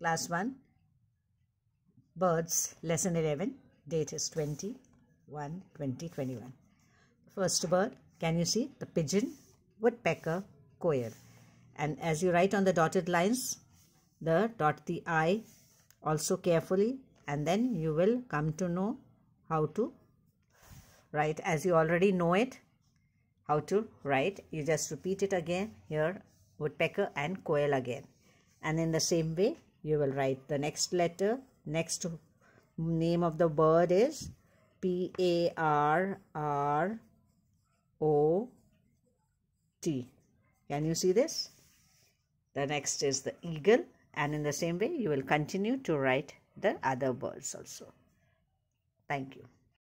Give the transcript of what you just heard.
Class 1 Birds Lesson 11 Date is 21 2021 First bird can you see the pigeon woodpecker coir and as you write on the dotted lines the dot the i also carefully and then you will come to know how to write as you already know it how to write you just repeat it again here woodpecker and quail again and in the same way you will write the next letter next name of the bird is P A R R O T can you see this the next is the eagle and in the same way you will continue to write the other birds also thank you